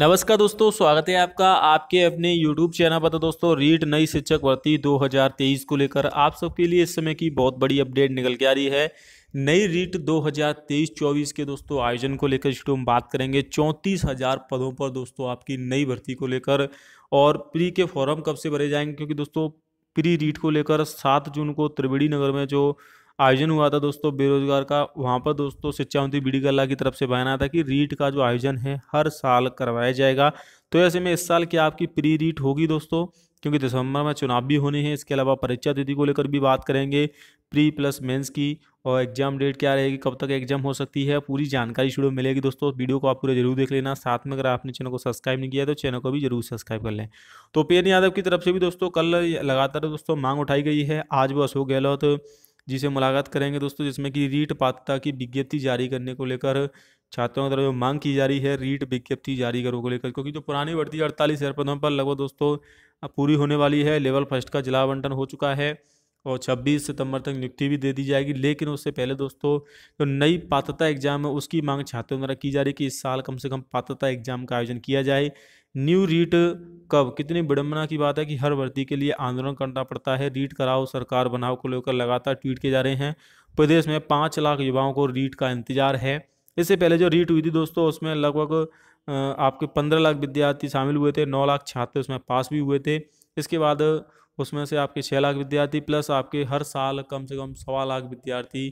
नमस्कार दोस्तों स्वागत है आपका आपके अपने YouTube चैनल पर तो दोस्तों रीट नई शिक्षक भर्ती 2023 को लेकर आप सबके लिए इस समय की बहुत बड़ी अपडेट निकल के आ रही है नई रीट 2023-24 के दोस्तों आयोजन को लेकर जिसको हम बात करेंगे चौंतीस हज़ार पदों पर दोस्तों आपकी नई भर्ती को लेकर और प्री के फॉरम कब से भरे जाएंगे क्योंकि दोस्तों प्री रीट को लेकर सात जून को त्रिवेणी नगर में जो आयोजन हुआ था दोस्तों बेरोजगार का वहाँ पर दोस्तों शिक्षा मंत्री बी डी कल्ला की तरफ से बयान आया था कि रीट का जो आयोजन है हर साल करवाया जाएगा तो ऐसे में इस साल क्या आपकी प्री रीट होगी दोस्तों क्योंकि दिसंबर में चुनाव भी होने हैं इसके अलावा परीक्षा तिथि को लेकर भी बात करेंगे प्री प्लस मेंस की और एग्जाम डेट क्या रहेगी कब तक एग्जाम हो सकती है पूरी जानकारी शुरू मिलेगी दोस्तों वीडियो को आप पूरे जरूर देख लेना साथ में अगर आपने चैनल को सब्सक्राइब नहीं किया तो चैनल को भी जरूर सब्सक्राइब कर लें तो पी यादव की तरफ से भी दोस्तों कल लगातार दोस्तों मांग उठाई गई है आज वो अशोक गहलोत जिसे मुलाकात करेंगे दोस्तों जिसमें कि रीट पात्रता की विज्ञप्ति जारी करने को लेकर छात्रों की तरफ जो मांग की जा रही है रीट विज्ञप्ति जारी करो को लेकर क्योंकि जो पुरानी भर्ती अड़तालीस हज़ार पदों पर लगभग दोस्तों पूरी होने वाली है लेवल फर्स्ट का जिला आवंटन हो चुका है और 26 सितंबर तक नियुक्ति भी दे दी जाएगी लेकिन उससे पहले दोस्तों जो नई पात्रता एग्जाम है उसकी मांग छात्रों द्वारा की जा रही है कि इस साल कम से कम पात्रता एग्जाम का आयोजन किया जाए न्यू रीट कब कितनी विडम्बना की बात है कि हर भर्ती के लिए आंदोलन करना पड़ता है रीट कराओ सरकार बनाओ को लेकर लगातार ट्वीट किए जा रहे हैं प्रदेश में पाँच लाख युवाओं को रीट का इंतजार है इससे पहले जो रीट हुई थी दोस्तों उसमें लगभग आपके पंद्रह लाख विद्यार्थी शामिल हुए थे नौ लाख छात्र उसमें पास भी हुए थे इसके बाद उसमें से आपके छः लाख विद्यार्थी प्लस आपके हर साल कम से कम सवा लाख विद्यार्थी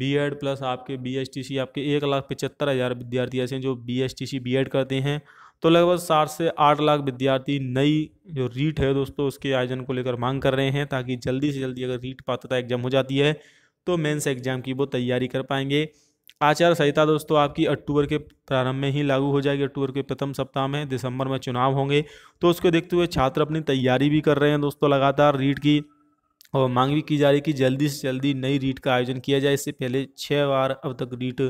बी एड प्लस आपके बी एस टी सी आपके एक लाख पचहत्तर हज़ार विद्यार्थी ऐसे हैं जो B S T C B Ed करते हैं तो लगभग सात से आठ लाख विद्यार्थी नई जो रीट है दोस्तों उसके आयोजन को लेकर मांग कर रहे हैं ताकि जल्दी से जल्दी अगर रीट पात्रता एग्जाम हो जाती है तो मेन्स एग्जाम की वो तैयारी कर पाएंगे आचार संहिता दोस्तों आपकी अक्टूबर के प्रारंभ में ही लागू हो जाएगी अक्टूबर के प्रथम सप्ताह में दिसंबर में चुनाव होंगे तो उसको देखते हुए छात्र अपनी तैयारी भी कर रहे हैं दोस्तों लगातार रीट की और मांग भी की जा रही है कि जल्दी से जल्दी नई रीट का आयोजन किया जाए इससे पहले छः बार अब तक रीट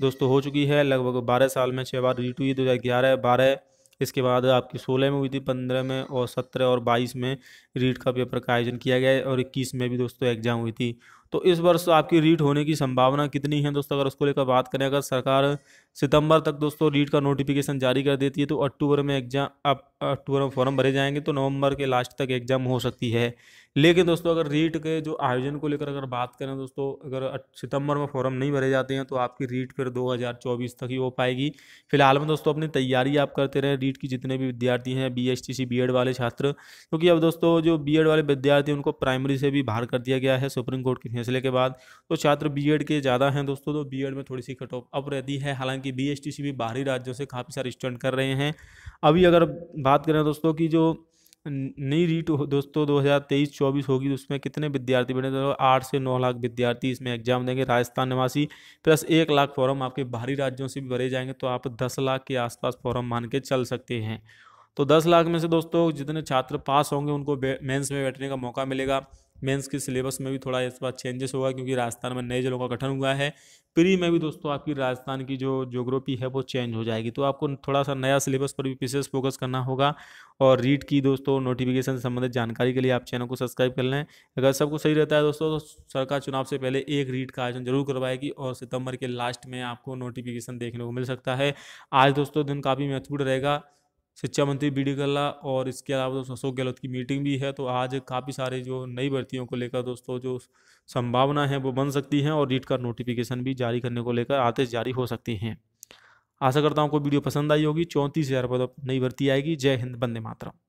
दोस्तों हो चुकी है लगभग बारह साल में छः बार रीट हुई दो हज़ार ग्यारह बारह इसके बाद आपकी सोलह में हुई थी पंद्रह में और सत्रह और बाईस में रीट का पेपर का आयोजन किया गया और इक्कीस में भी दोस्तों एग्जाम हुई थी तो इस वर्ष तो आपकी रीट होने की संभावना कितनी है दोस्तों अगर उसको लेकर बात करें अगर सरकार सितंबर तक दोस्तों रीट का नोटिफिकेशन जारी कर देती है तो अक्टूबर में एग्जाम आप अक्टूबर में फॉर्म भरे जाएंगे तो नवंबर के लास्ट तक एग्जाम हो सकती है लेकिन दोस्तों अगर रीट के जो आयोजन को लेकर अगर बात करें दोस्तों अगर सितंबर में फॉर्म नहीं भरे जाते हैं तो आपकी रीट फिर दो तक ही हो पाएगी फिलहाल में दोस्तों अपनी तैयारी आप करते रहें रीट की जितने भी विद्यार्थी हैं B S T C B Ed वाले छात्र क्योंकि अब दोस्तों जो बी एड वाले विद्यार्थी उनको प्राइमरी से भी बाहर कर दिया गया है सुप्रीम कोर्ट की फैसले के बाद तो छात्र बी के ज़्यादा हैं दोस्तों तो बी में थोड़ी सी कट ऑफ अप रहती है हालांकि बीएसटीसी भी बाहरी राज्यों से काफ़ी सारे स्टूडेंट कर रहे हैं अभी अगर बात करें दोस्तों की जो नई रीट दोस्तों 2023-24 होगी तो उसमें कितने विद्यार्थी बने दोस्तों आठ से नौ लाख विद्यार्थी इसमें एग्जाम देंगे राजस्थान निवासी प्लस एक लाख फॉर्म आपके बाहरी राज्यों से भी भरे जाएंगे तो आप दस लाख के आसपास फॉर्म मान के चल सकते हैं तो दस लाख में से दोस्तों जितने छात्र पास होंगे उनको मेंस में बैठने का मौका मिलेगा मेंस के सिलेबस में भी थोड़ा इस बार चेंजेस होगा क्योंकि राजस्थान में नए जिलों का गठन हुआ है प्री में भी दोस्तों आपकी राजस्थान की जो जोग्राफी है वो चेंज हो जाएगी तो आपको थोड़ा सा नया सिलेबस पर भी विशेष फोकस करना होगा और रीड की दोस्तों नोटिफिकेशन से संबंधित जानकारी के लिए आप चैनल को सब्सक्राइब कर लें अगर सब कुछ सही रहता है दोस्तों तो सरकार चुनाव से पहले एक रीड का आयोजन जरूर करवाएगी और सितंबर के लास्ट में आपको नोटिफिकेशन देखने को मिल सकता है आज दोस्तों दिन काफ़ी महत्वपूर्ण रहेगा शिक्षा मंत्री बी डी कल्ला और इसके अलावा दोस्तों अशोक गहलोत की मीटिंग भी है तो आज काफ़ी सारे जो नई भर्तियों को लेकर दोस्तों जो संभावना है वो बन सकती हैं और रीट का नोटिफिकेशन भी जारी करने को लेकर आदेश जारी हो सकती हैं आशा करता हूँ को वीडियो पसंद आई होगी चौंतीस हज़ार पद नई भर्ती आएगी जय हिंद बंदे मातरम